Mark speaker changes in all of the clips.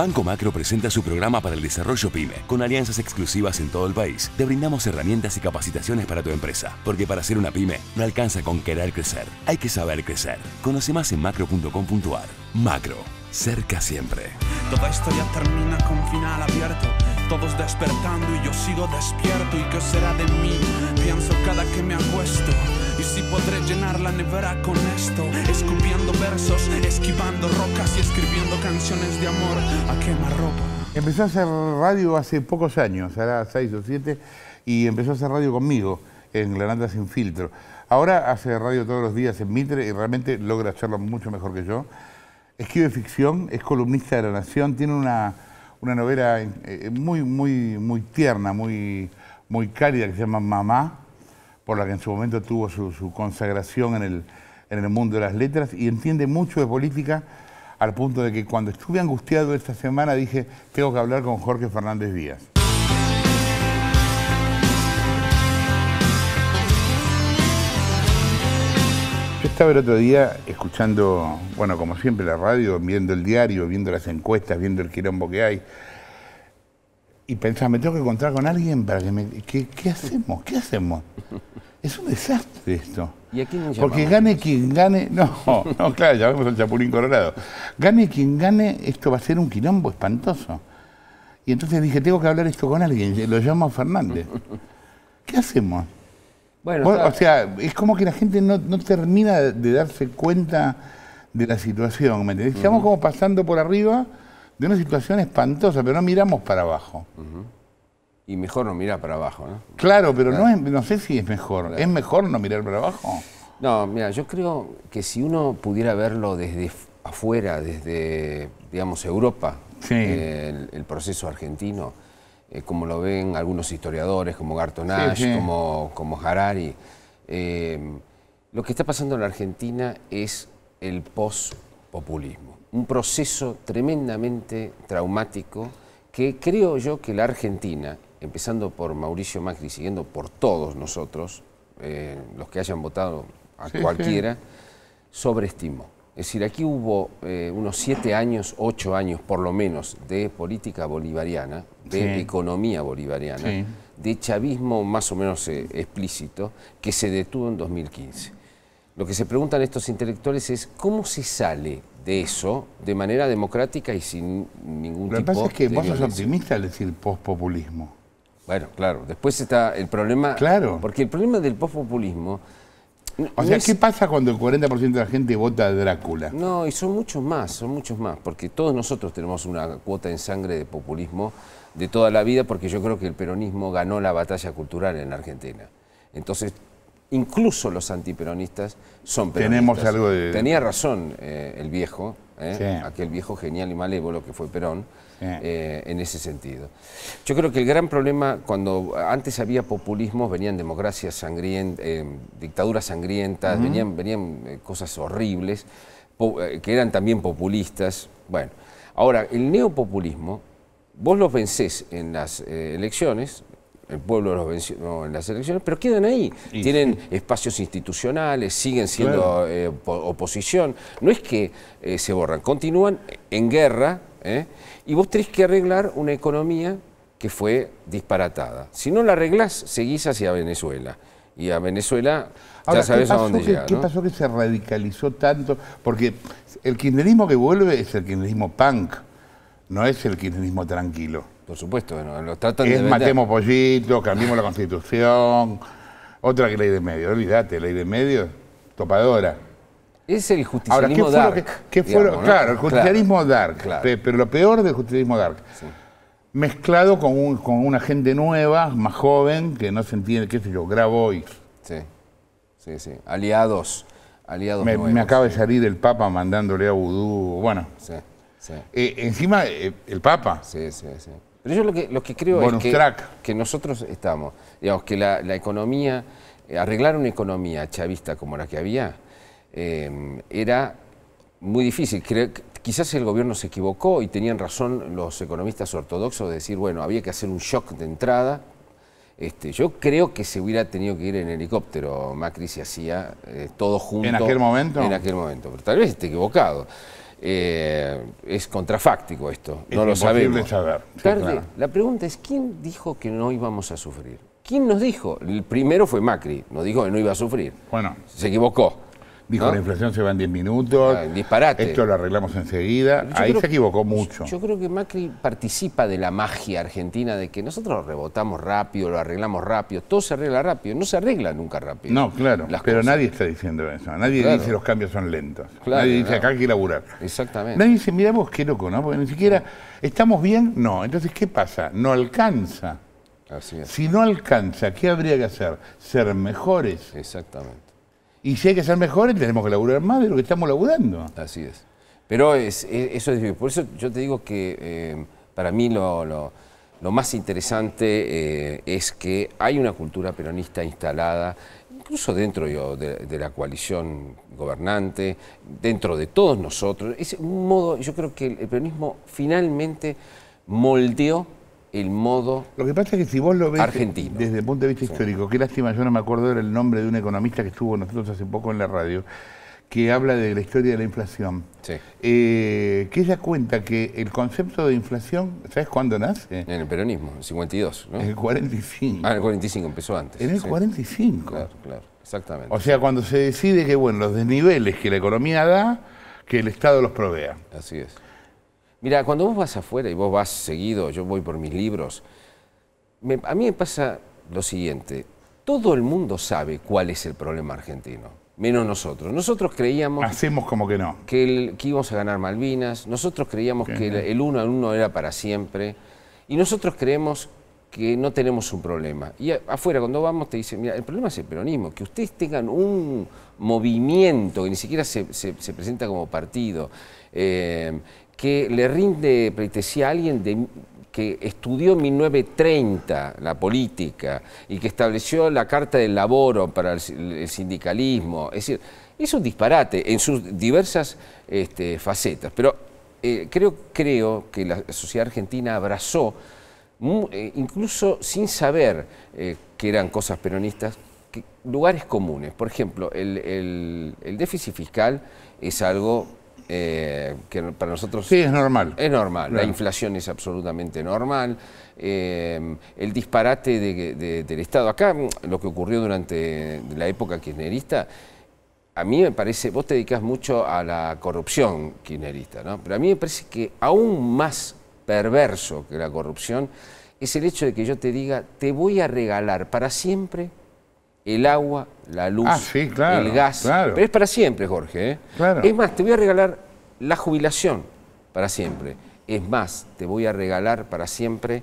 Speaker 1: Banco Macro presenta su programa para el desarrollo PyME, con alianzas exclusivas en todo el país. Te brindamos herramientas y capacitaciones para tu empresa, porque para ser una PyME no alcanza con querer crecer, hay que saber crecer. Conoce más en macro.com.ar. Macro, cerca siempre. Toda historia termina con final abierto, todos despertando y yo sigo despierto. ¿Y qué será de mí? Pienso cada que me acuesto. Y si podré llenar la nevera con esto, escupiendo versos, esquivando rocas y escribiendo canciones de amor a ropa
Speaker 2: Empezó a hacer radio hace pocos años, Era seis o siete, y empezó a hacer radio conmigo en La Sin Filtro. Ahora hace radio todos los días en Mitre y realmente logra hacerlo mucho mejor que yo. Escribe ficción, es columnista de La Nación, tiene una, novela eh, eh, muy, muy, muy tierna, muy, muy cálida que se llama Mamá, por la que en su momento tuvo su, consagración en el, en el mundo de las letras y entiende mucho de política al punto de que cuando estuve angustiado esta semana dije, tengo que hablar con Jorge Fernández Díaz. Yo estaba el otro día escuchando, bueno, como siempre, la radio, viendo el diario, viendo las encuestas, viendo el quilombo que hay, y pensaba, me tengo que encontrar con alguien para que me... ¿Qué, hacemos? ¿Qué hacemos? Es un desastre esto. Porque gane quien gane, no, no, claro, ya al Chapulín Colorado. Gane quien gane, esto va a ser un quilombo espantoso. Y entonces dije, tengo que hablar esto con alguien, lo llamo a Fernández. ¿Qué hacemos? Bueno, o sea, es como que la gente no, termina de darse cuenta de la situación, ¿me Estamos como pasando por arriba de una situación espantosa, pero no miramos para abajo.
Speaker 3: Y mejor no mirar para abajo, ¿no?
Speaker 2: Claro, pero No, no sé si es mejor. ¿Es mejor no mirar para abajo?
Speaker 3: No, mira, yo creo que si uno pudiera verlo desde afuera, desde, digamos, Europa, el, proceso argentino, eh, como lo ven algunos historiadores, como Garton sí, Como, como Harari, eh, lo que está pasando en la Argentina es el post-populismo un proceso tremendamente traumático que creo yo que la Argentina, empezando por Mauricio Macri, siguiendo por todos nosotros, eh, los que hayan votado a cualquiera, sobreestimó. Es decir, aquí hubo eh, unos siete años, ocho años por lo menos, de política bolivariana, de economía bolivariana, de chavismo más o menos eh, explícito, que se detuvo en 2015. Lo que se preguntan estos intelectuales es cómo se sale de eso de manera democrática y sin ningún tipo de. Lo que pasa es que vos sos optimista
Speaker 2: al decir postpopulismo.
Speaker 3: Bueno, claro. Después está el problema. Claro. Porque el problema del postpopulismo. O sea, ¿qué pasa cuando el 40% de la gente vota a Drácula? No, y son muchos más, son muchos más, porque todos nosotros tenemos una cuota en sangre de populismo de toda la vida, porque yo creo que el peronismo ganó la batalla cultural en Argentina. Entonces, incluso los antiperonistas son peronistas. Tenemos algo de... Tenía razón eh, el viejo, eh, aquel viejo genial y malévolo que fue Perón, eh, en ese sentido. Yo creo que el gran problema, cuando antes había populismos, venían democracias sangrientas, dictaduras sangrientas, venían, venían cosas horribles, que eran también populistas. Bueno, ahora, el neopopulismo, vos los vencés en las elecciones, el pueblo los venció en las elecciones, pero quedan ahí. Tienen espacios institucionales, siguen siendo eh, oposición. No es que eh, se borran, continúan en guerra ¿eh? y vos tenés que arreglar una economía que fue disparatada. Si no la arreglás, seguís hacia Venezuela. Y a Venezuela ya sabés a dónde llega. ¿Qué pasó
Speaker 2: que se radicalizó tanto? Porque el kirchnerismo que vuelve es el kirchnerismo punk, no es el kirchnerismo tranquilo. Por supuesto, bueno, lo tratan de. matemos pollitos, cambiemos la constitución. Otra que ley de medio, olvídate, ley de medio, topadora. Es el justicialismo Ahora, ¿qué dark. que, Claro, el justicialismo dark. Claro. Pero lo peor del justicialismo dark. Mezclado con, una gente nueva, más joven, que no se entiende, qué sé yo, grabo hoy. Sí, sí, sí. Aliados. Aliados me, nuevos, me acaba de salir el Papa mandándole a Vudú. Bueno. Sí, sí. Eh, encima, eh, el Papa. Sí, sí, sí. Pero yo lo que, lo que creo es
Speaker 3: que, nosotros estamos, digamos, que la, economía, eh, arreglar una economía chavista como la que había, eh, era muy difícil. Creo, quizás el gobierno se equivocó y tenían razón los economistas ortodoxos de decir, bueno, había que hacer un shock de entrada. Este, yo creo que se hubiera tenido que ir en helicóptero, Macri se hacía eh, todo junto. ¿En aquel momento? En aquel momento, pero tal vez esté equivocado. Eh, es contrafáctico esto, no lo sabemos. Saber. La pregunta es, ¿quién dijo que no íbamos a sufrir? ¿Quién nos dijo? El primero fue Macri, nos dijo que no iba a sufrir. Bueno.
Speaker 2: Se equivocó. Dijo la inflación se va en 10 minutos. Ah, disparate. Esto lo arreglamos enseguida. Ahí se equivocó mucho. Yo
Speaker 3: creo que Macri participa de la magia argentina de que nosotros rebotamos rápido, lo arreglamos rápido, todo se arregla rápido, no se arregla nunca rápido.
Speaker 2: No, claro. pero nadie está diciendo eso. Nadie dice dice los cambios son lentos. nadie dice acá hay que laburar. Exactamente. Nadie dice, mira vos qué loco, ¿no? Porque ni siquiera, ¿estamos bien? No. Entonces, ¿qué pasa? No alcanza. Si no alcanza, ¿qué habría que hacer? Ser mejores. Exactamente. Y si hay que ser mejores, tenemos que laburar más de lo que estamos laburando. Así es. Pero es, es,
Speaker 3: eso Por eso yo te digo que eh, para mí lo, más interesante eh, es que hay una cultura peronista instalada, incluso dentro de, de, la coalición gobernante, dentro de todos nosotros. Es un modo, yo creo que el peronismo finalmente moldeó el modo Lo que
Speaker 2: pasa es que si vos lo ves desde el punto de vista histórico, qué lástima, yo no me acuerdo era el nombre de un economista que estuvo nosotros hace poco en la radio, que habla de la historia de la inflación, sí. Eh, que ella cuenta que el concepto de inflación, ¿sabes cuándo nace?
Speaker 3: En el peronismo, en el 52, ¿no? En el
Speaker 2: 45. Ah, en el 45 empezó antes. En el 45. Claro, claro, exactamente. O sea, cuando se decide que, bueno, los desniveles que la economía da, que el Estado los provea. Así es. Mira, cuando vos vas afuera y vos vas seguido, yo voy por mis libros,
Speaker 3: a mí me pasa lo siguiente, todo el mundo sabe cuál es el problema argentino, menos nosotros. Nosotros creíamos... Hacemos como que no. Que, íbamos a ganar Malvinas, nosotros creíamos que el, uno al uno era para siempre, y nosotros creemos que no tenemos un problema. Y afuera, cuando vamos, te dicen, mira, el problema es el peronismo, que ustedes tengan un movimiento que ni siquiera se, presenta como partido, eh, que le rinde pleitesía a alguien que estudió en 1930 la política y que estableció la Carta del Laboro para el, sindicalismo. Es decir, es un disparate en sus diversas este, facetas. Pero eh, creo, creo que la sociedad argentina abrazó, eh, incluso sin saber eh, que eran cosas peronistas, lugares comunes. Por ejemplo, el déficit fiscal es algo eh, que para nosotros... Sí, es normal. Es normal, la inflación es absolutamente normal, eh, el disparate del Estado. Acá lo que ocurrió durante la época kirchnerista, a mí me parece, vos te dedicas mucho a la corrupción kirchnerista, ¿no? pero a mí me parece que aún más perverso que la corrupción es el hecho de que yo te diga, te voy a regalar para siempre el agua, la luz, ah, el gas. Pero es para siempre, Jorge. ¿eh? Es más, te voy a regalar la jubilación para siempre. Es más, te voy a regalar para siempre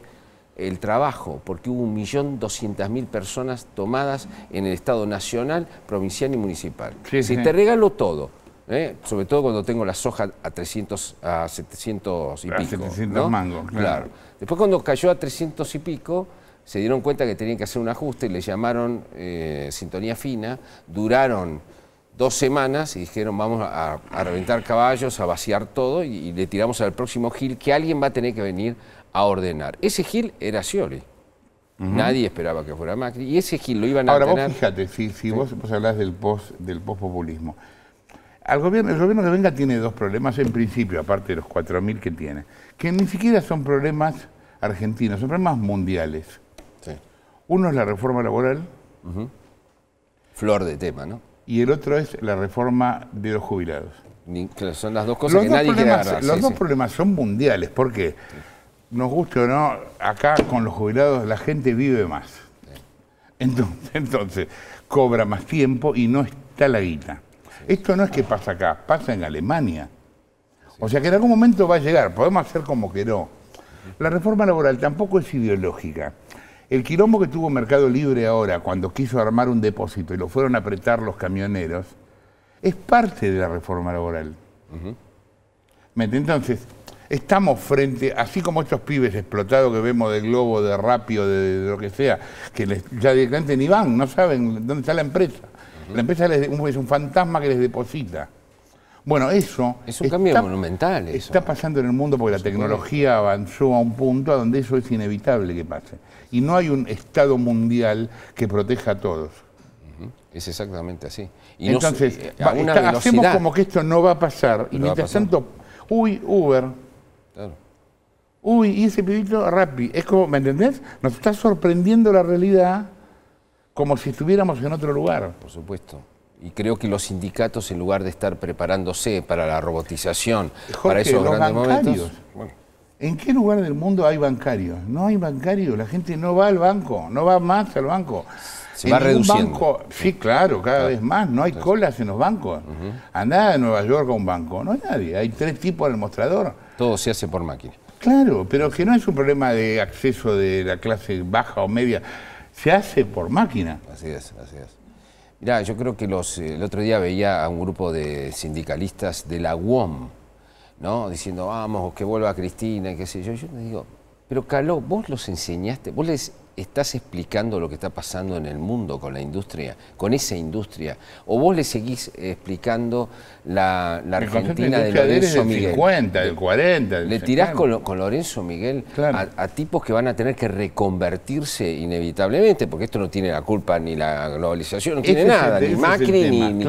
Speaker 3: el trabajo, porque hubo un millón 1.200.000 personas tomadas en el Estado nacional, provincial y municipal. si te regalo todo, ¿eh? sobre todo cuando tengo la soja a 300, a 700 y pico. 700 mangos, claro. claro. Después cuando cayó a 300 y pico, se dieron cuenta que tenían que hacer un ajuste y le llamaron eh, sintonía fina, duraron dos semanas y dijeron vamos a, reventar caballos, a vaciar todo y, le tiramos al próximo Gil que alguien va a tener que venir a ordenar. Ese Gil era Scioli.
Speaker 2: Nadie esperaba que fuera Macri y ese Gil lo iban a Ahora vos fíjate, si, vos, hablás del post del el gobierno de venga tiene dos problemas en principio, aparte de los 4.000 que tiene, que ni siquiera son problemas argentinos, son problemas mundiales. Uno es la reforma laboral. Flor de tema, ¿no? Y el otro es la reforma de los jubilados. son las dos cosas los que nadie problemas, Los dos problemas son mundiales, porque nos gusta o no, acá con los jubilados la gente vive más. Entonces, entonces cobra más tiempo y no está la guita. Esto no es que pasa acá, pasa en Alemania. O sea que en algún momento va a llegar, podemos hacer como que no. La reforma laboral tampoco es ideológica. El quilombo que tuvo Mercado Libre ahora, cuando quiso armar un depósito y lo fueron a apretar los camioneros, es parte de la reforma laboral. Entonces, estamos frente, así como estos pibes explotados que vemos de globo, de rapio, de, lo que sea, que les, ya directamente ni van, no saben dónde está la empresa. La empresa les, es un fantasma que les deposita. Bueno, eso... Es un cambio monumental. Eso. Está pasando en el mundo porque la tecnología avanzó a un punto a donde eso es inevitable que pase y no hay un Estado mundial que proteja a todos. Es exactamente así. Y Entonces, hacemos como que esto no va a pasar y mientras tanto, uy, Uber. Uy, y ese pibito Rappi. Es como, ¿me entendés? Nos está sorprendiendo la realidad como si estuviéramos en otro lugar.
Speaker 3: Por supuesto. Y creo que los sindicatos, en lugar de estar preparándose para la robotización, para esos grandes
Speaker 2: ¿En qué lugar del mundo hay bancarios? No hay bancarios, la gente no va al banco, no va más al banco. Se va reduciendo. sí, claro, cada vez más, no hay colas en los bancos. A nada Andá Nueva York a un banco, no hay nadie, hay tres tipos en el mostrador. Todo se hace por máquina. Claro, pero que no es un problema de acceso de la clase baja o media, se hace por máquina. Así es, así es. Mirá, yo creo que los, el
Speaker 3: otro día veía a un grupo de sindicalistas de la UOM, ¿no? Diciendo, vamos, que vuelva Cristina, y qué sé yo. Yo les digo, pero Caló, vos los enseñaste, vos les estás explicando lo que está pasando en el mundo con la industria, con esa industria? ¿O vos le seguís explicando la, Argentina de Lorenzo Miguel? 50, del 40. le tirás con, Lorenzo Miguel a, tipos que van a tener que reconvertirse inevitablemente, porque esto no tiene la culpa ni la globalización, no tiene nada, ni Macri, ni, ni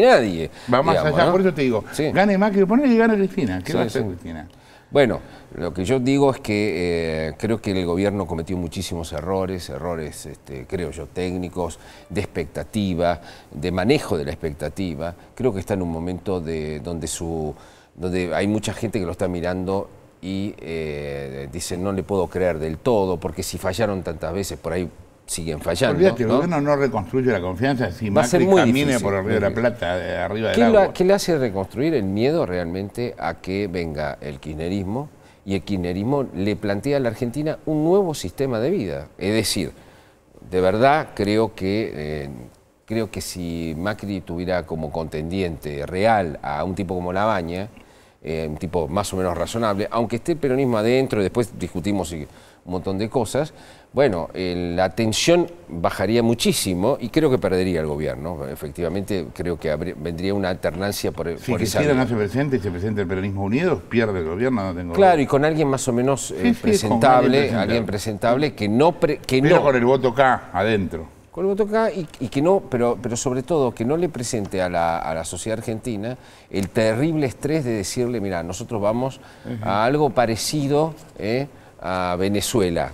Speaker 3: nadie. Vamos allá, por eso te digo,
Speaker 2: gane Macri, ponle y gana Cristina. ¿Qué va a Cristina?
Speaker 3: Bueno, lo que yo digo es que eh, creo que el gobierno cometió muchísimos errores, errores, este, creo yo, técnicos, de expectativa, de manejo de la expectativa. Creo que está en un momento de, donde, su, donde hay mucha gente que lo está mirando y eh, dice no le puedo creer del todo, porque si fallaron tantas veces, por ahí siguen fallando. Olvídate, ¿no? gobierno
Speaker 2: no reconstruye la confianza si Macri por el Río de la Plata, eh, arriba del ¿Qué agua.
Speaker 3: ¿Qué le hace reconstruir el miedo realmente a que venga el kirchnerismo? Y el kirchnerismo le plantea a la Argentina un nuevo sistema de vida. Es decir, de verdad creo que... Eh, creo que si Macri tuviera como contendiente real a un tipo como Labaña, eh, un tipo más o menos razonable, aunque esté el peronismo adentro, y después discutimos un montón de cosas, bueno, eh, la tensión bajaría muchísimo y creo que perdería el gobierno. Efectivamente, creo que vendría una alternancia por, si por esa... no y
Speaker 2: se presenta el Peronismo Unido, pierde el gobierno. claro,
Speaker 3: y con alguien más o menos eh, presentable, alguien, presentable que no...
Speaker 2: no, con el voto acá
Speaker 3: adentro. Con el voto K y, que no, pero, pero sobre todo que no le presente a la, sociedad argentina el terrible estrés de decirle, mira, nosotros vamos a algo parecido... Eh, a Venezuela,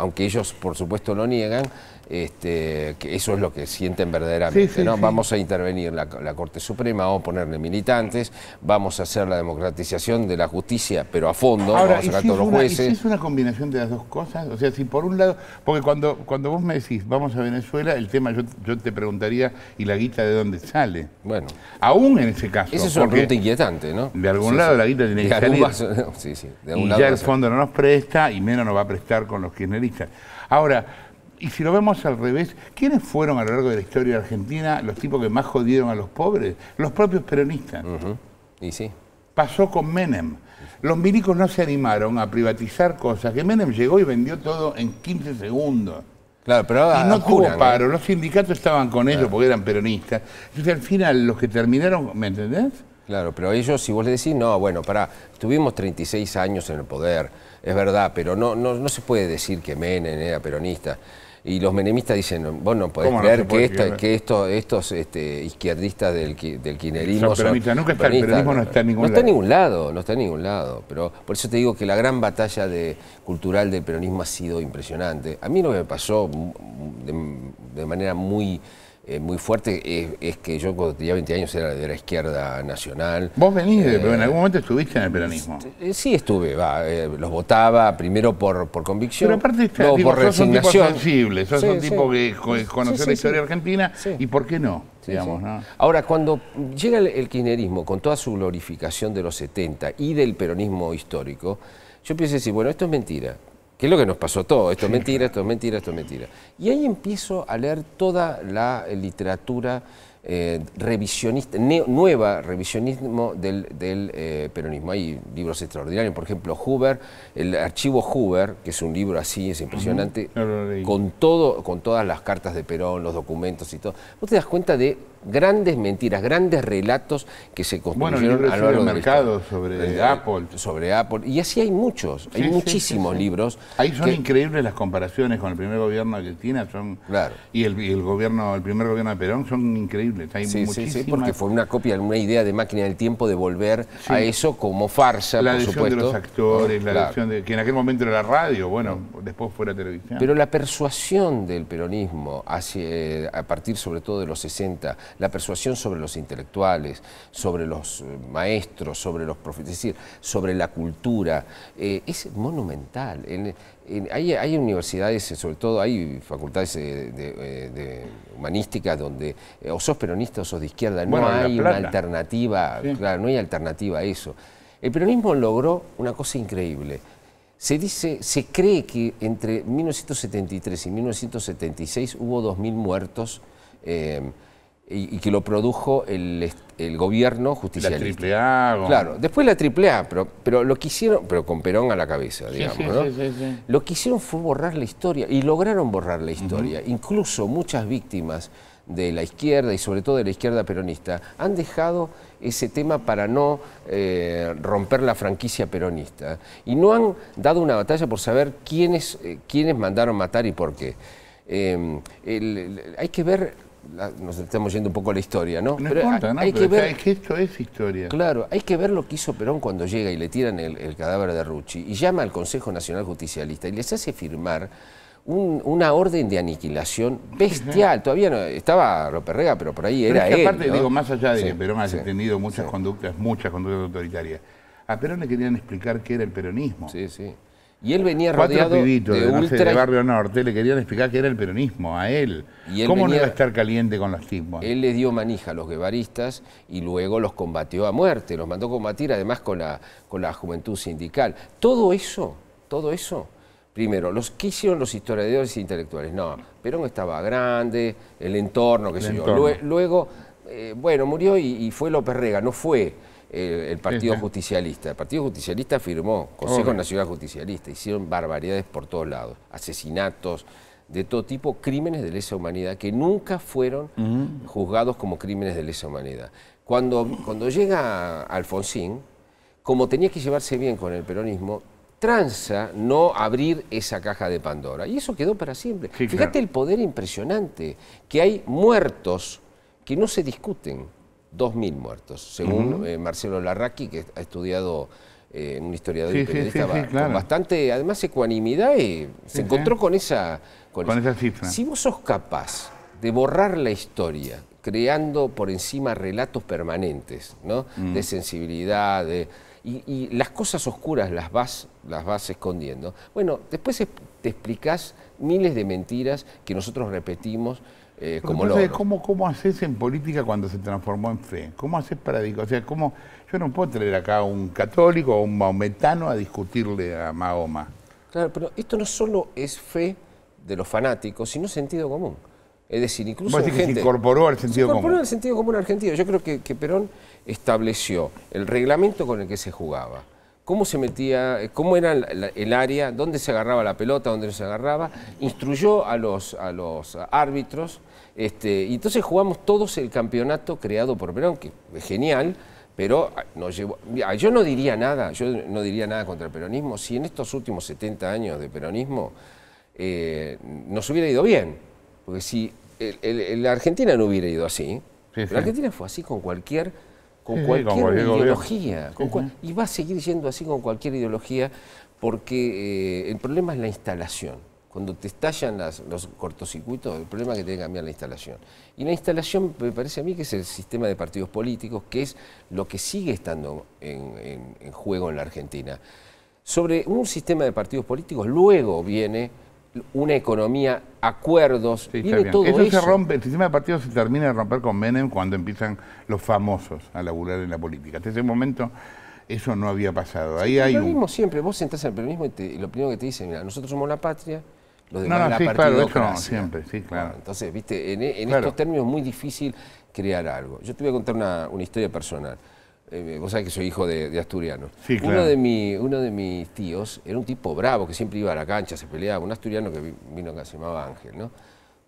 Speaker 3: aunque ellos por supuesto lo niegan, este, que eso es lo que sienten verdaderamente. ¿no? Vamos a intervenir la, Corte Suprema, vamos a ponerle militantes, vamos a hacer la democratización de la justicia,
Speaker 2: pero a fondo, a sacar todos los jueces. es una combinación de las dos cosas, o sea, si por un lado, porque cuando, cuando vos me decís vamos a Venezuela, el tema yo, te preguntaría, ¿y la guita de dónde sale? Bueno. Aún en ese caso. Esa es un pregunta inquietante, ¿no? De algún lado la guita tiene que salir. sí, sí, de algún ya el fondo no nos presta y menos nos va a prestar con los kirchneristas. Ahora, y si lo vemos al revés, ¿quiénes fueron a lo largo de la historia de Argentina los tipos que más jodieron a los pobres? Los propios peronistas. Y sí. Pasó con Menem. Los milicos no se animaron a privatizar cosas, que Menem llegó y vendió todo en 15 segundos. Claro, pero y no tuvo paro, los sindicatos estaban con ellos porque eran peronistas. Entonces al final los que terminaron, ¿me entendés? Claro, pero ellos, si vos le decís, no, bueno, pará, tuvimos
Speaker 3: 36 años en el poder, es verdad, pero no, no, no se puede decir que Menem era peronista. Y los menemistas dicen, vos no podés creer que, que esto, estos este, izquierdistas del, del kirchnerismo Nunca está, el peronismo no está en ningún lado. No está en ningún lado, no está en ningún lado. Pero por eso te digo que la gran batalla de, cultural del peronismo ha sido impresionante. A mí lo que me pasó de manera muy eh, muy fuerte es, que yo cuando tenía 20 años era de la izquierda nacional. Vos venís, de, eh, pero en algún momento estuviste en el peronismo. Eh, sí estuve, los votaba primero por, por convicción, pero aparte por Un tipo sensible, sos un tipo que conoce la historia
Speaker 2: argentina y por qué no. digamos, ¿no? Ahora,
Speaker 3: cuando llega el, el, kirchnerismo con toda su glorificación de los 70 y del peronismo histórico, yo pienso decir, bueno, esto es mentira, ¿Qué es lo que nos pasó todo, esto es mentira, esto es mentira, esto es mentira. Y ahí empiezo a leer toda la eh, literatura eh, revisionista, nueva revisionismo del, eh, peronismo. Hay libros extraordinarios, por ejemplo, Huber, el archivo Hoover, que es un libro así, es impresionante, con, todo, con todas las cartas de Perón, los documentos y todo. ¿No te das cuenta de grandes mentiras, grandes relatos que se construyeron bueno, el mercado
Speaker 2: sobre Apple, sobre Apple y así hay muchos, hay muchísimos libros. Ahí son increíbles las comparaciones con el primer gobierno de Cristina, y el, gobierno, el primer gobierno de Perón son increíbles. Hay sí, sí,
Speaker 3: porque fue una copia, una idea de máquina del tiempo de volver a eso como farsa, la por supuesto. de los actores,
Speaker 2: que en aquel momento era la radio, bueno, después fuera televisión. Pero
Speaker 3: la persuasión del peronismo hacia, eh, a partir sobre todo de los 60 la persuasión sobre los intelectuales, sobre los eh, maestros, sobre los profesores, sobre la cultura, eh, es monumental. hay, universidades, eh, sobre todo hay facultades de, humanística donde o sos peronista o sos de izquierda, no hay una alternativa, claro, no hay alternativa a eso. El peronismo logró una cosa increíble. Se dice, se cree que entre 1973 y 1976 hubo 2.000 muertos y, que lo produjo el, gobierno justicialista.
Speaker 2: La AAA. Claro,
Speaker 3: después la AAA, pero, pero lo que hicieron, pero con Perón a la cabeza, digamos, sí, sí, Sí, lo que hicieron fue borrar la historia, y lograron borrar la historia. Incluso muchas víctimas de la izquierda y sobre todo de la izquierda peronista han dejado ese tema para no eh, romper la franquicia peronista y no han dado una batalla por saber quiénes, eh, quiénes mandaron matar y por qué. Em, hay que ver nos estamos yendo un poco a la historia, ¿no? pero importa, que
Speaker 2: esto es historia.
Speaker 3: Claro, hay que ver lo que hizo Perón cuando llega y le tiran el, cadáver de Rucci y llama al Consejo Nacional Justicialista y les hace firmar una orden de aniquilación bestial. Todavía no, estaba Rega, pero por ahí era es aparte, digo, más allá de que
Speaker 2: Perón ha tenido muchas conductas, muchas conductas autoritarias, a Perón le querían explicar qué era el peronismo. Sí, sí.
Speaker 3: Y él venía rodeado de, de, barrio
Speaker 2: norte le querían explicar que era el peronismo a él. Y ¿Cómo no iba a estar caliente con los tismos? Él
Speaker 3: le dio manija a los guevaristas y luego los combatió a muerte, los mandó a combatir además con la, con la juventud sindical. Todo eso, todo eso. Primero, los, ¿qué hicieron los historiadores e intelectuales? No, Perón estaba grande, el entorno, qué sé yo. Luego, eh, bueno, murió y fue López Rega, no fue el Partido Justicialista. El Partido Justicialista firmó, Consejo Nacional Justicialista, hicieron barbaridades por todos lados, asesinatos de todo tipo, crímenes de lesa humanidad que nunca fueron juzgados como crímenes de lesa humanidad. Cuando, cuando llega Alfonsín, como tenía que llevarse bien con el peronismo, tranza no abrir esa caja de Pandora. Y eso quedó para siempre. Fíjate el poder impresionante, que hay muertos que no se discuten. 2.000 muertos, según eh, Marcelo Larraqui, que ha estudiado eh, en un historiador y periodista, bastante, además, ecuanimidad, y se encontró con, esa, con, cifra. Si vos sos capaz de borrar la historia, creando por encima relatos permanentes, mm. De sensibilidad, Y, las cosas oscuras las vas, las vas escondiendo. Bueno, después te explicas miles de mentiras
Speaker 2: que nosotros repetimos entonces, eh, ¿cómo, ¿Cómo haces en política cuando se transformó en fe? ¿Cómo haces para O sea, ¿cómo, yo no puedo traer acá a un católico o un maometano a discutirle a Mahoma. Claro, pero esto no solo es fe de los
Speaker 3: fanáticos, sino sentido común. Es decir, incluso. gente, que se incorporó al sentido se incorporó al sentido común argentino. Yo creo que Perón estableció el reglamento con el que se jugaba cómo se metía, eh, cómo era el área, dónde se agarraba la pelota, dónde no se agarraba, instruyó a los, árbitros, este, y entonces jugamos todos el campeonato creado por Perón, que es genial, pero ah, nos llevó, yo no diría nada, yo no diría nada contra el peronismo, si en estos últimos 70 años de peronismo eh, nos hubiera ido bien, porque si la Argentina no hubiera ido así, la Argentina fue así con cualquier con cualquier, ideología. Y va a seguir siendo así con cualquier ideología porque eh, el problema es la instalación. Cuando te estallan los cortocircuitos, el problema es que tiene que cambiar la instalación. Y la instalación me parece a mí que es el sistema de partidos políticos, que es lo que sigue estando en juego en la Argentina. Sobre un sistema de partidos políticos luego viene una economía, acuerdos, todo eso, se rompe,
Speaker 2: el sistema de partidos se termina de romper con Menem cuando empiezan los famosos a laburar en la política. Hasta ese momento eso no había pasado. Ahí hay siempre, vos sentás en el y, y lo primero que te dicen, mira, nosotros somos la patria, los demás no, no, sí, claro, siempre, sí, claro.
Speaker 3: entonces, viste, en, estos términos es muy difícil crear algo. Yo te voy a contar una, una historia personal. Eh, vos sabés que soy hijo de, de asturiano. uno, de mi, uno de mis tíos era un tipo bravo que siempre iba a la cancha, se peleaba, un asturiano que vino que se llamaba Ángel, ¿no?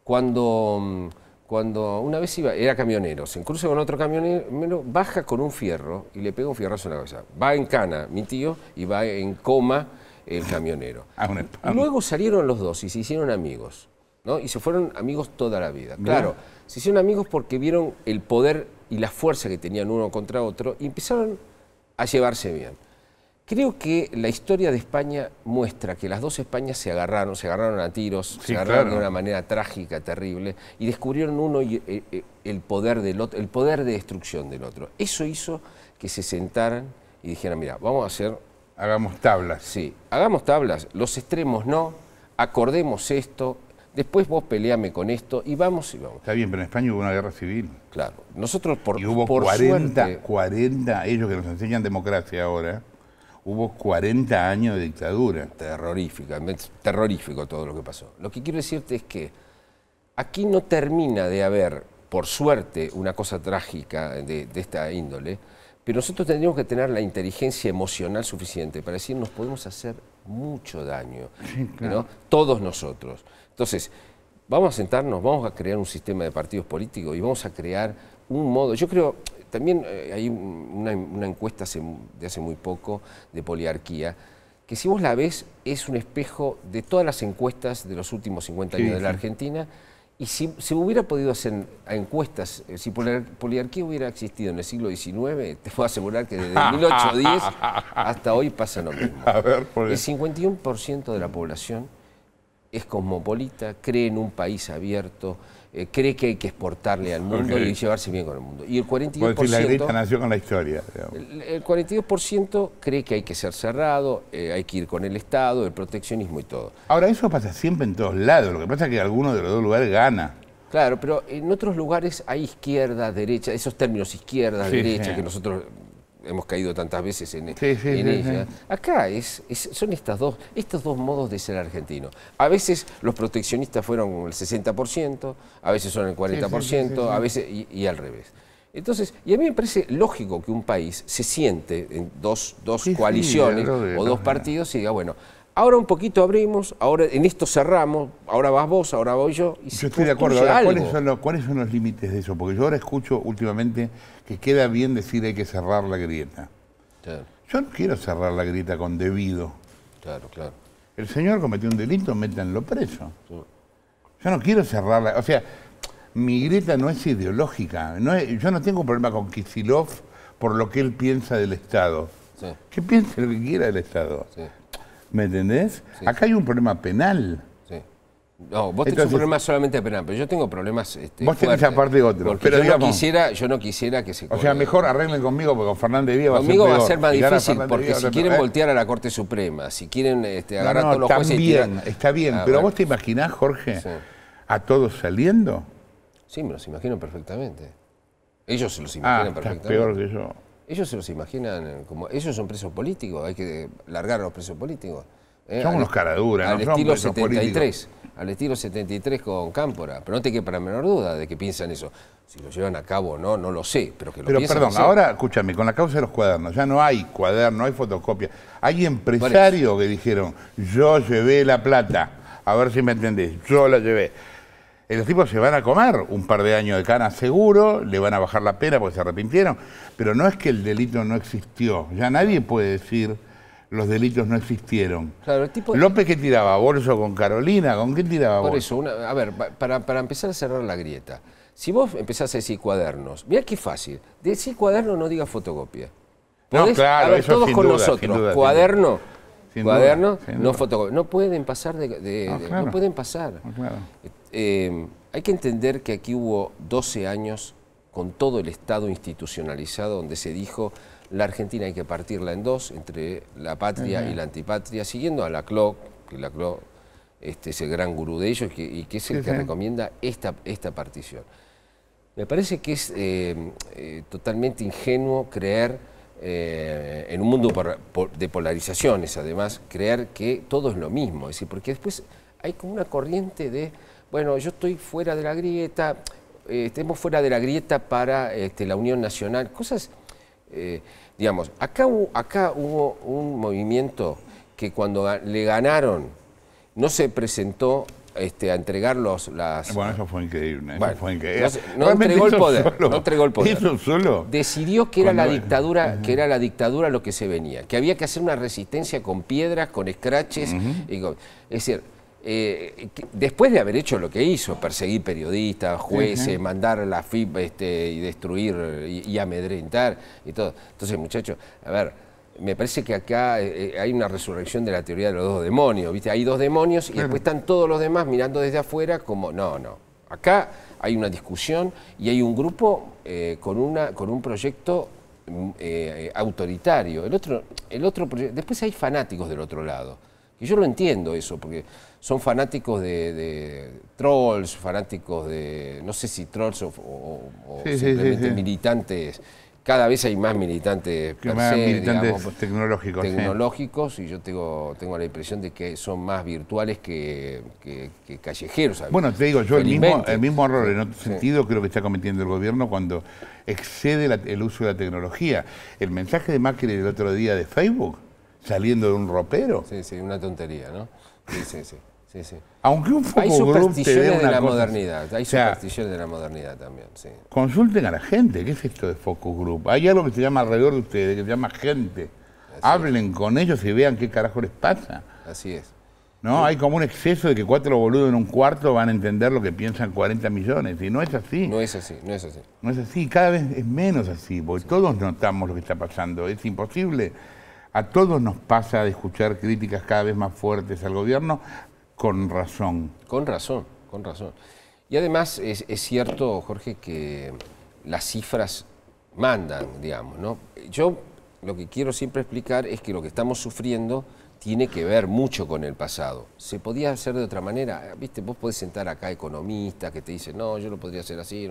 Speaker 3: Cuando, mm, cuando una vez iba, era camionero, se cruza con otro camionero, baja con un fierro y le pega un fierrazo en la cabeza. Va en cana mi tío y va en coma el camionero. Ah, Luego salieron los dos y se hicieron amigos, ¿no? Y se fueron amigos toda la vida. Claro, se hicieron amigos porque vieron el poder y la fuerza que tenían uno contra otro empezaron a llevarse bien. Creo que la historia de España muestra que las dos Españas se agarraron, se agarraron a tiros, se agarraron de una manera trágica, terrible, y descubrieron uno eh, eh, el, poder del otro, el poder de destrucción del otro. Eso hizo que se sentaran y dijeran, mira, vamos a hacer... Hagamos tablas. Sí, hagamos tablas, los extremos no, acordemos esto, Después vos peleame con esto y vamos y vamos. Está bien, pero en España hubo una guerra civil. Claro. Nosotros por Y hubo por 40,
Speaker 2: 40, ellos que nos enseñan democracia ahora, hubo 40 años de dictadura. Terrorífica, terrorífico todo lo que pasó. Lo que quiero decirte es
Speaker 3: que aquí no termina de haber, por suerte, una cosa trágica de, esta índole, pero nosotros tendríamos que tener la inteligencia emocional suficiente para decir nos podemos hacer mucho daño, ¿no? todos nosotros. Entonces, vamos a sentarnos, vamos a crear un sistema de partidos políticos y vamos a crear un modo. Yo creo, también eh, hay una, encuesta de hace muy poco de poliarquía, que si vos la ves es un espejo de todas las encuestas de los últimos 50 años de la Argentina. Y si se hubiera podido hacer encuestas, eh, si poliarquía hubiera existido en el siglo XIX, te puedo asegurar que desde 1810 hasta hoy pasa lo mismo. por el 51% de la población es cosmopolita, cree en un país abierto, eh, cree que hay que exportarle al mundo y llevarse bien con el mundo. Y el 42%... la nació
Speaker 2: con la historia.
Speaker 3: El, cree que hay que ser cerrado, eh, hay que ir con el Estado, el proteccionismo y todo.
Speaker 2: Ahora, eso pasa siempre en todos lados, lo que pasa es que alguno de los dos lugares gana.
Speaker 3: Claro, pero en otros lugares hay izquierda, derecha, esos términos izquierda, derecha, que nosotros
Speaker 2: hemos caído tantas veces en,
Speaker 3: Acá es, son estas dos, estos dos modos de ser argentino. A veces los proteccionistas fueron el 60%, a veces son el 40%, a veces y, al revés. Entonces, y a mí me parece lógico que un país se siente en dos, dos coaliciones o dos partidos y diga, bueno, Ahora un poquito abrimos, ahora en esto cerramos, ahora vas vos, ahora voy yo. Y yo estoy de acuerdo.
Speaker 2: ¿cuáles, son los, límites de eso? Porque yo ahora escucho últimamente que queda bien decir hay que cerrar la grieta. Yo no quiero cerrar la grieta con debido. Claro, claro. El señor cometió un delito, métanlo preso.
Speaker 1: Yo
Speaker 2: no quiero cerrarla. O sea, mi grieta no es ideológica. yo no tengo problema con Kisilov por lo que él piensa del Estado. ¿Qué Que piense lo que quiera del Estado. ¿Me entendés? Acá hay un problema penal. Sí. No, vos tenés un problema
Speaker 3: solamente penal, pero yo tengo problemas. Este, vos tenés aparte
Speaker 2: de otro. Pero yo, no
Speaker 3: quisiera, yo no quisiera que se. O sea,
Speaker 2: mejor arreglen conmigo, porque con Fernández Díaz. va a ser. Conmigo va a ser más difícil, porque si quieren ¿Eh? voltear a
Speaker 3: la Corte Suprema, si quieren este, agarrar a todos los jueces. Bien, Está bien, pero vos te imaginás,
Speaker 2: Jorge, a todos saliendo.
Speaker 3: Sí, me los imagino
Speaker 2: perfectamente.
Speaker 3: Ellos se los ah, imaginan ah, perfectamente. Peor que yo. Ellos se los imaginan como. Ellos son presos políticos, hay que largar a los presos políticos. ¿eh?
Speaker 2: son unos caraduras, Al, estilo 73,
Speaker 3: al estilo 73 con Cámpora. Pero no te quede para menor duda de que piensan eso. Si lo llevan a cabo o no, no lo sé, pero que lo Pero perdón, ahora,
Speaker 2: escúchame, con la causa de los cuadernos, ya no hay cuaderno, no hay fotocopia. Hay empresarios que dijeron, yo llevé la plata, a ver si me entendés, yo la llevé. El tipos se van a comer un par de años de cana seguro, le van a bajar la pena porque se arrepintieron, pero no es que el delito no existió. Ya nadie puede decir los delitos no existieron. López ¿qué tiraba bolso con Carolina, ¿con qué tiraba Por
Speaker 3: eso, a ver, para, empezar a cerrar la grieta, si vos empezás a decir cuadernos, mira qué fácil, decir cuaderno no diga fotocopia. No, claro, todos con nosotros, cuaderno. Cuaderno no No pueden pasar de... no, pueden pasar. Eh, hay que entender que aquí hubo 12 años con todo el Estado institucionalizado donde se dijo la Argentina hay que partirla en dos, entre la patria y la antipatria, siguiendo a clo que la este, es el gran gurú de ellos y que es el que recomienda esta, esta partición. Me parece que es eh, eh, totalmente ingenuo creer eh, en un mundo de polarizaciones, además, creer que todo es lo mismo. porque después hay como una corriente de, bueno, yo estoy fuera de la grieta, eh, estemos fuera de la grieta para este, la Unión Nacional, cosas, eh, digamos, acá, acá hubo un movimiento que cuando le ganaron no se presentó este, a entregar las... Bueno,
Speaker 2: eso fue increíble. fue increíble. No, no, entregó el poder, no, entregó el poder, solo.
Speaker 3: Decidió que era, la dictadura, que era la dictadura lo que se venía, que había que hacer una resistencia con piedras, con escraches. es decir, eh, después de haber hecho lo que hizo, perseguir periodistas, jueces, mandar la FIP este, y destruir y, amedrentar y todo. Entonces, muchachos, a ver me parece que acá eh, eh, hay una resurrección de la teoría de los dos demonios, ¿viste? Hay dos demonios y después están todos los demás mirando desde afuera como, no, no. Acá hay una discusión y hay un grupo eh, con, una, con un proyecto mm, autoritario. El otro, el otro después hay fanáticos del otro lado. Y yo lo entiendo eso, porque son fanáticos de, trolls, fanáticos de, no sé si trolls o, simplemente militantes cada vez hay más militantes, tecnológicos. y yo tengo, tengo la impresión de que son más virtuales que, callejeros. Bueno, te digo, yo el mismo,
Speaker 2: el mismo, error en otro sentido creo que está cometiendo el gobierno cuando excede el uso de la tecnología. El mensaje de Macri del otro día de Facebook, saliendo de un ropero. Sí, sí, una tontería, ¿no? Sí, sí, sí. Sí, sí. Aunque un Hay supersticiones de la modernidad,
Speaker 3: hay supersticiones de la modernidad también, sí.
Speaker 2: Consulten a la gente, ¿qué es esto de focus group? Hay algo que se llama alrededor de ustedes, que se llama gente. Hablen con ellos y vean qué carajo les pasa. Así es. ¿No? Hay como un exceso de que cuatro boludos en un cuarto van a entender lo que piensan 40 millones. Y no es así. No es así, no es así. No es así, cada vez es menos así, porque todos notamos lo que está pasando. Es imposible. A todos nos pasa de escuchar críticas cada vez más fuertes al gobierno, con razón. Con razón, con
Speaker 3: razón. Y además es, cierto, Jorge, que las cifras mandan, digamos, ¿no? Yo lo que quiero siempre explicar es que lo que estamos sufriendo tiene que ver mucho con el pasado. ¿Se podía hacer de otra manera? Viste, vos podés sentar acá economistas que te dicen, no, yo lo podría hacer así.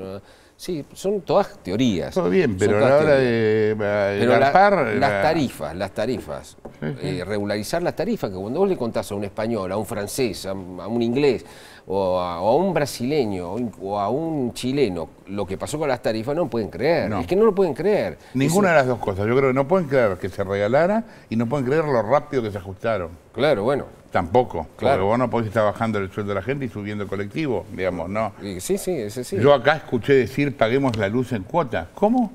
Speaker 3: Sí, son todas teorías. Todo bien, pero a la hora de,
Speaker 2: eh, eh, Las tarifas,
Speaker 3: las tarifas. Eh, regularizar las tarifas, que cuando vos le contás a un español, a un francés, a un inglés, o a, un brasileño o a un chileno lo que pasó con las tarifas, no pueden creer. Es que no lo
Speaker 2: pueden creer. Ninguna de las dos cosas. Yo creo que no pueden creer que se regalara y no pueden creer lo rápido que se ajustaron. Claro, bueno. Tampoco. Claro. bueno vos no podés estar bajando el sueldo de la gente y subiendo el colectivo, digamos, ¿no? Sí, sí, sí. Yo acá escuché decir paguemos la luz en cuotas. ¿Cómo?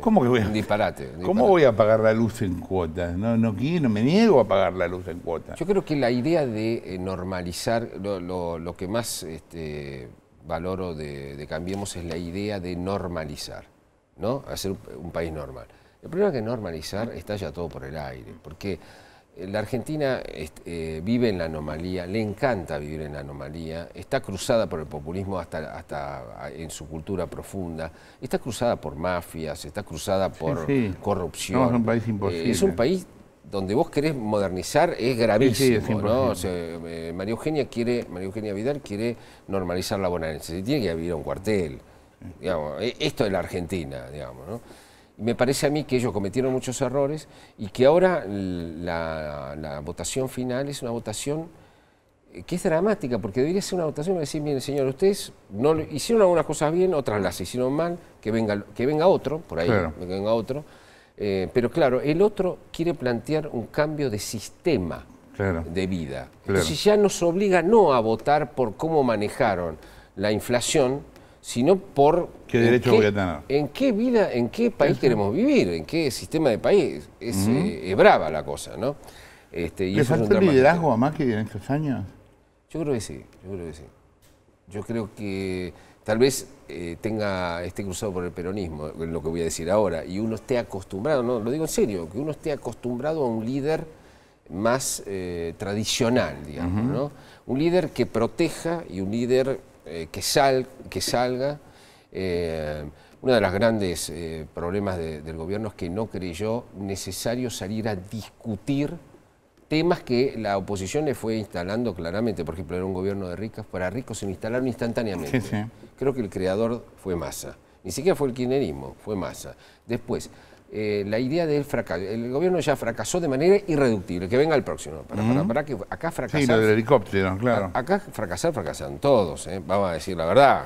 Speaker 2: ¿Cómo que voy a, un disparate, ¿Cómo voy a pagar la luz en cuotas? No, no quiero, me niego a pagar la luz en cuotas.
Speaker 3: Yo creo que la idea de eh, normalizar, lo, que más este, valoro de, Cambiemos es la idea de normalizar, ¿no? Hacer un, país normal. El problema es que normalizar está ya todo por el aire, porque la Argentina eh, vive en la anomalía, le encanta vivir en la anomalía, está cruzada por el populismo hasta, hasta ah, en su cultura profunda, está cruzada por mafias, está cruzada por corrupción. Eh, es un país donde vos querés modernizar es gravísimo, ¿no? Eh, María Eugenia quiere, María Eugenia Vidal quiere normalizar la bonaerense, tiene que vivir a un cuartel, digamos, e, esto es la Argentina, digamos, ¿no? me parece a mí que ellos cometieron muchos errores y que ahora la, votación final es una votación eh, que es dramática, porque debería ser una votación para decir, mire señor, ustedes no hicieron algunas cosas bien, otras las hicieron mal, que venga, que venga otro, por ahí, que venga otro. Eh, pero claro, el otro quiere plantear un cambio de sistema de vida. Claro. Entonces ya nos obliga no a votar por cómo manejaron la inflación, sino por... ¿Qué derecho ¿En qué vida, en qué país queremos vivir? ¿En qué sistema de país? Es, eh, brava la cosa, ¿no? Este, y ¿Le falta liderazgo
Speaker 2: a Macri en estos años? Yo creo que sí, yo creo que sí.
Speaker 3: Yo creo que tal vez eh, tenga esté cruzado por el peronismo, lo que voy a decir ahora, y uno esté acostumbrado, no, lo digo en serio, que uno esté acostumbrado a un líder más eh, tradicional, digamos, ¿no? Un líder que proteja y un líder eh, que, sal, que salga. Eh, uno de los grandes eh, problemas del gobierno es que no creyó necesario salir a discutir temas que la oposición le fue instalando claramente. Por ejemplo, era un gobierno de ricas para ricos, se instalaron instantáneamente. Creo que el creador fue masa. Ni siquiera fue el kirchnerismo, fue masa. Después, eh, la idea del fracaso. El gobierno ya fracasó de manera irreductible, que venga el próximo. Para, que acá fracasar. Sí,
Speaker 2: helicóptero, claro.
Speaker 3: Acá fracasar, fracasaron todos, eh. vamos a decir la verdad.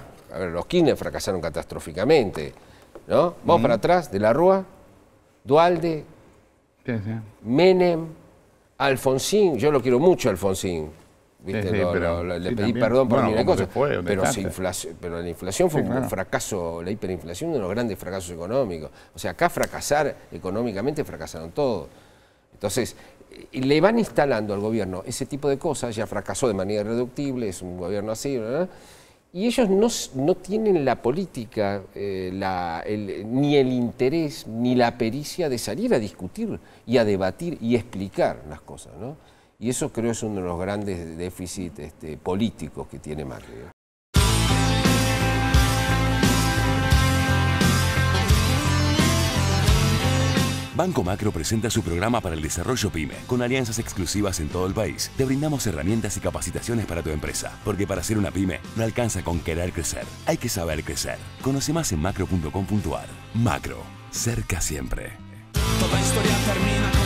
Speaker 3: los Kirchner fracasaron catastróficamente. ¿no? Vamos para atrás, de la Rúa, Dualde, Menem, Alfonsín, yo lo quiero mucho Alfonsín, pero, le pedí perdón por bueno, cosas, pero, pero la inflación fue un fracaso, la hiperinflación, uno de los grandes fracasos económicos. O sea, acá fracasar económicamente fracasaron todos. Entonces, le van instalando al gobierno ese tipo de cosas, ya fracasó de manera irreductible, es un gobierno así, ¿verdad? Y ellos no, tienen la política, eh, ni el interés, ni la pericia de salir a discutir y a debatir y explicar las cosas, ¿no? Y eso creo es uno de los grandes déficits este, políticos que tiene Macri. ¿eh?
Speaker 1: Banco Macro presenta su programa para el desarrollo PyME, con alianzas exclusivas en todo el país. Te brindamos herramientas y capacitaciones para tu empresa, porque para ser una PyME no alcanza con querer crecer, hay que saber crecer. Conoce más en macro.com.ar. Macro, cerca siempre. Toda historia termina con...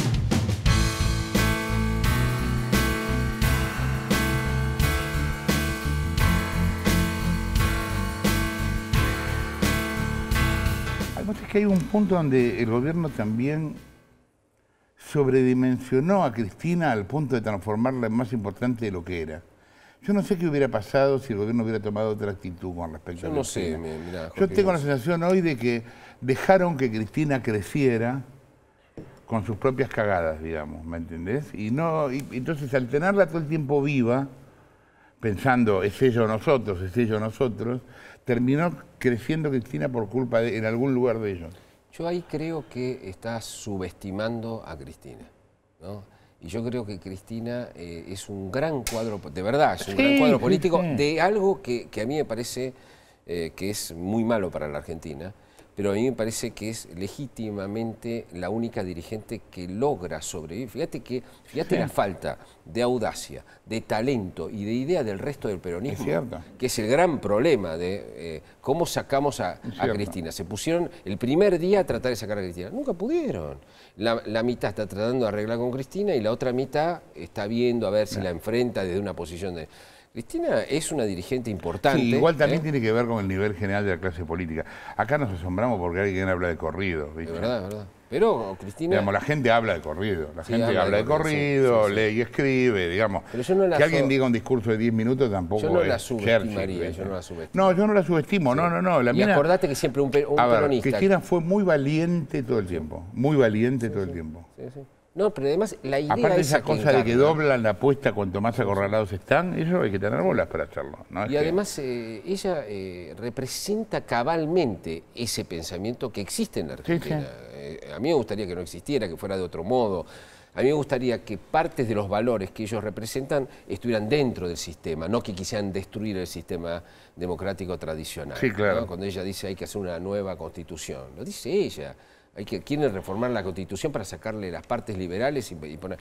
Speaker 2: que hay un punto donde el gobierno también sobredimensionó a Cristina al punto de transformarla en más importante de lo que era. Yo no sé qué hubiera pasado si el gobierno hubiera tomado otra actitud con respecto a a Yo no sé, Yo tengo la sensación hoy de que dejaron que Cristina creciera con sus propias cagadas, digamos, ¿me entendés? Y no, y, entonces al tenerla todo el tiempo viva, pensando es ella nosotros, es ella nosotros, terminó creciendo Cristina por culpa de, en algún lugar de ellos. Yo ahí creo que
Speaker 3: está subestimando a Cristina, Y yo creo que Cristina eh, es un gran cuadro, de verdad, es un gran cuadro político de algo que, a mí me parece eh, que es muy malo para la Argentina, pero a mí me parece que es legítimamente la única dirigente que logra sobrevivir. Fíjate que, fíjate la falta de audacia, de talento y de idea del resto del peronismo, que es el gran problema de eh, cómo sacamos a, Cristina. Se pusieron el primer día a tratar de sacar a Cristina, nunca pudieron. La, mitad está tratando de arreglar con Cristina y la otra mitad está viendo a ver si la enfrenta desde una posición de... Cristina es una dirigente
Speaker 2: importante. igual también ¿eh? tiene que ver con el nivel general de la clase política. Acá nos asombramos porque alguien habla de corrido. ¿viste? De verdad, de verdad. Pero, Cristina... Digamos, la gente habla de corrido. La gente habla, de corrido, lee y escribe, digamos. que alguien diga un discurso de 10 minutos tampoco Yo no la subestimaría, yo no la subestimo. No, yo no la subestimo, no, no, no. y acordate que siempre un, un peronista... Cristina fue muy valiente todo el tiempo, muy valiente todo el tiempo. Sí, sí.
Speaker 3: No, pero además la idea Aparte esa, esa cosa de que doblan
Speaker 2: la apuesta cuanto más acorralados están, eso hay que tener bolas para hacerlo.
Speaker 3: Y además eh, ella eh, representa cabalmente ese pensamiento que existe en Argentina. Eh, a mí me gustaría que no existiera, que fuera de otro modo. A mí me gustaría que partes de los valores que ellos representan estuvieran dentro del sistema, no que quisieran destruir el sistema democrático tradicional. Cuando ella dice hay que hacer una nueva constitución, lo dice ella hay que quieren reformar la Constitución para sacarle las partes liberales y, poner...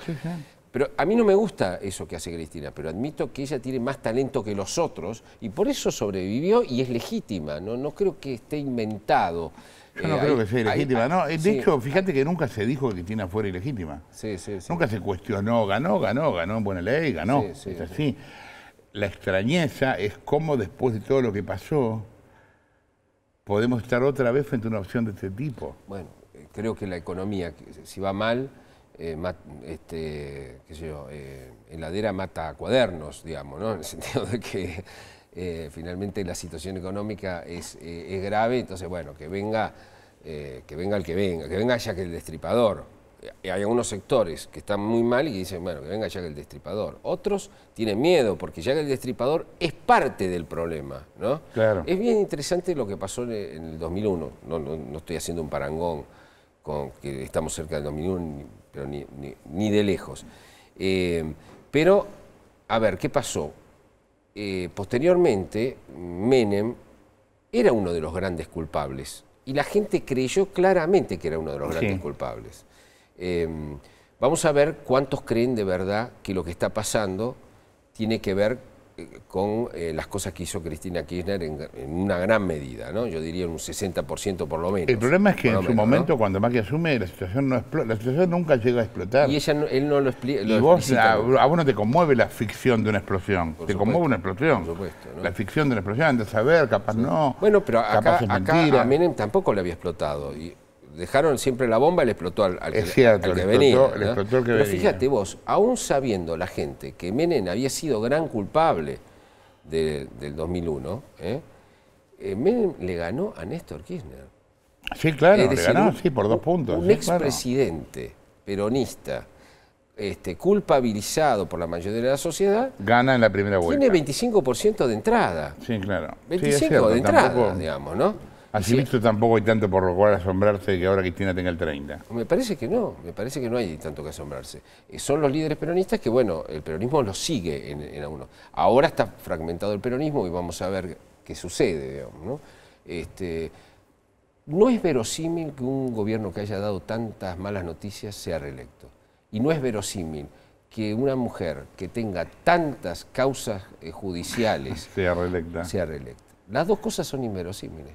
Speaker 3: Pero a mí no me gusta eso que hace Cristina, pero admito que ella tiene más talento que los otros y por eso sobrevivió y es legítima, no, no creo que esté inventado. Yo no eh, creo que sea ilegítima, no. Eh, de hecho,
Speaker 2: fíjate que nunca se dijo que Cristina fuera ilegítima. nunca se cuestionó, ganó, ganó, ganó en buena ley, ganó. es así. La extrañeza es cómo después de todo lo que pasó, podemos estar otra vez frente a una opción de este tipo. Bueno creo que la economía, si va mal, eh, este,
Speaker 3: qué sé yo, eh, mata cuadernos, digamos, ¿no? En el sentido de que eh, finalmente la situación económica es, grave, entonces, bueno, que venga, que venga el que venga, que venga ya que el destripador. Hay algunos sectores que están muy mal y dicen, bueno, que venga ya que el destripador. Otros tienen miedo porque ya que el destripador es parte del problema, ¿no? Claro. Es bien interesante lo que pasó en el 2001, no, no, no estoy haciendo un parangón, que estamos cerca del 2001, pero ni, de lejos. Eh, pero, a ver, ¿qué pasó? Eh, posteriormente, Menem era uno de los grandes culpables y la gente creyó claramente que era uno de los grandes culpables. Eh, vamos a ver cuántos creen de verdad que lo que está pasando tiene que ver con eh, las cosas que hizo Cristina Kirchner en, una gran medida, ¿no? Yo diría un 60% por lo menos. El problema es que en su momento,
Speaker 2: cuando Macri asume, la situación no nunca llega a explotar. Y ella él no lo explica. a vos no te conmueve la ficción de una explosión, te conmueve una explosión. supuesto. La ficción de una explosión, de saber, capaz no. Bueno, pero acá, a Menem tampoco le había explotado
Speaker 3: dejaron siempre la bomba y le explotó al, que, venía, Pero fíjate vos, aún sabiendo la gente que Menem había sido gran culpable del 2001, ¿eh? Eh, Menem le ganó a Néstor Kirchner.
Speaker 2: Sí, claro, le ganó, sí, por dos puntos. Un
Speaker 3: expresidente peronista este, culpabilizado por la mayoría de la sociedad.
Speaker 2: Gana en la primera vuelta.
Speaker 3: Tiene 25% de entrada.
Speaker 2: Sí, claro. 25% de entrada, digamos, ¿no? Así visto tampoco hay tanto por lo cual asombrarse de que ahora Cristina tenga el 30.
Speaker 3: Me parece que no, me parece que no hay tanto que asombrarse. Eh, son los líderes peronistas que, bueno, el peronismo los sigue en, en algunos. Ahora está fragmentado el peronismo y vamos a ver qué sucede, ¿no? Este, no es verosímil que un gobierno que haya dado tantas malas noticias sea reelecto. Y no es verosímil que una mujer que tenga tantas causas eh, judiciales Sea reelecta. Las dos cosas son inverosímiles.